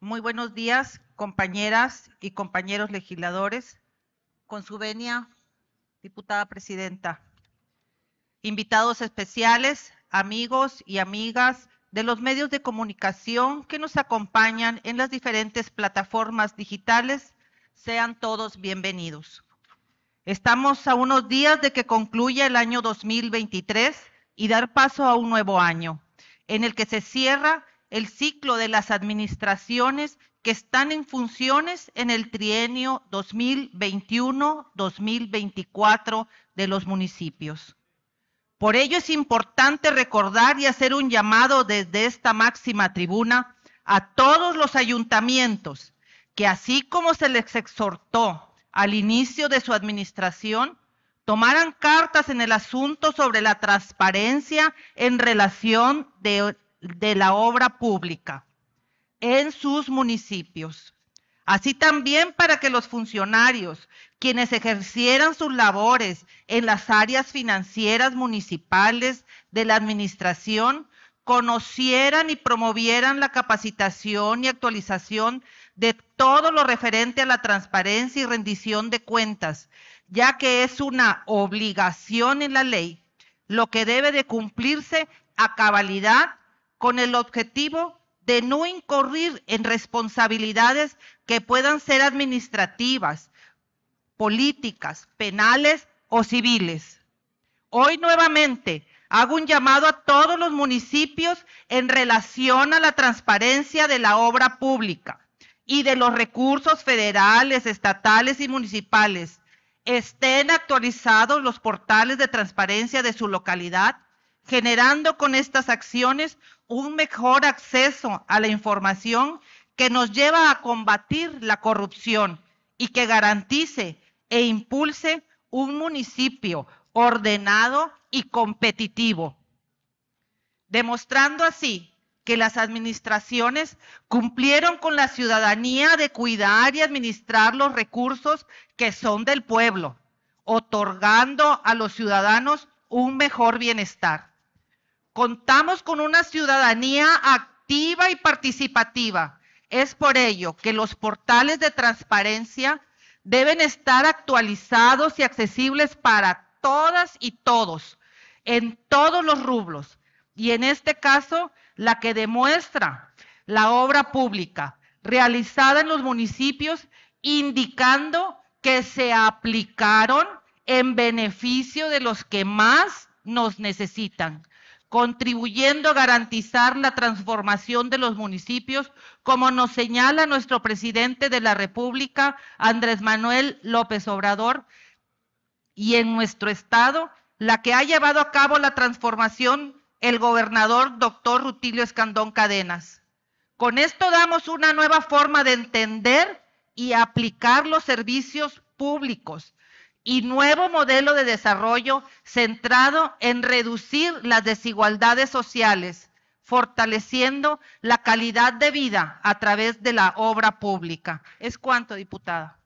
Muy buenos días, compañeras y compañeros legisladores. Con su venia, diputada presidenta. Invitados especiales, amigos y amigas de los medios de comunicación que nos acompañan en las diferentes plataformas digitales, sean todos bienvenidos. Estamos a unos días de que concluya el año 2023 y dar paso a un nuevo año, en el que se cierra el ciclo de las administraciones que están en funciones en el trienio 2021-2024 de los municipios. Por ello es importante recordar y hacer un llamado desde esta máxima tribuna a todos los ayuntamientos que así como se les exhortó al inicio de su administración, tomaran cartas en el asunto sobre la transparencia en relación de de la obra pública en sus municipios. Así también para que los funcionarios, quienes ejercieran sus labores en las áreas financieras municipales de la administración, conocieran y promovieran la capacitación y actualización de todo lo referente a la transparencia y rendición de cuentas, ya que es una obligación en la ley, lo que debe de cumplirse a cabalidad con el objetivo de no incurrir en responsabilidades que puedan ser administrativas, políticas, penales o civiles. Hoy nuevamente hago un llamado a todos los municipios en relación a la transparencia de la obra pública y de los recursos federales, estatales y municipales. Estén actualizados los portales de transparencia de su localidad, generando con estas acciones un mejor acceso a la información que nos lleva a combatir la corrupción y que garantice e impulse un municipio ordenado y competitivo, demostrando así que las administraciones cumplieron con la ciudadanía de cuidar y administrar los recursos que son del pueblo, otorgando a los ciudadanos un mejor bienestar. Contamos con una ciudadanía activa y participativa. Es por ello que los portales de transparencia deben estar actualizados y accesibles para todas y todos, en todos los rublos. Y en este caso, la que demuestra la obra pública realizada en los municipios, indicando que se aplicaron en beneficio de los que más nos necesitan contribuyendo a garantizar la transformación de los municipios, como nos señala nuestro presidente de la República, Andrés Manuel López Obrador, y en nuestro estado, la que ha llevado a cabo la transformación el gobernador doctor Rutilio Escandón Cadenas. Con esto damos una nueva forma de entender y aplicar los servicios públicos y nuevo modelo de desarrollo centrado en reducir las desigualdades sociales, fortaleciendo la calidad de vida a través de la obra pública. ¿Es cuanto, diputada?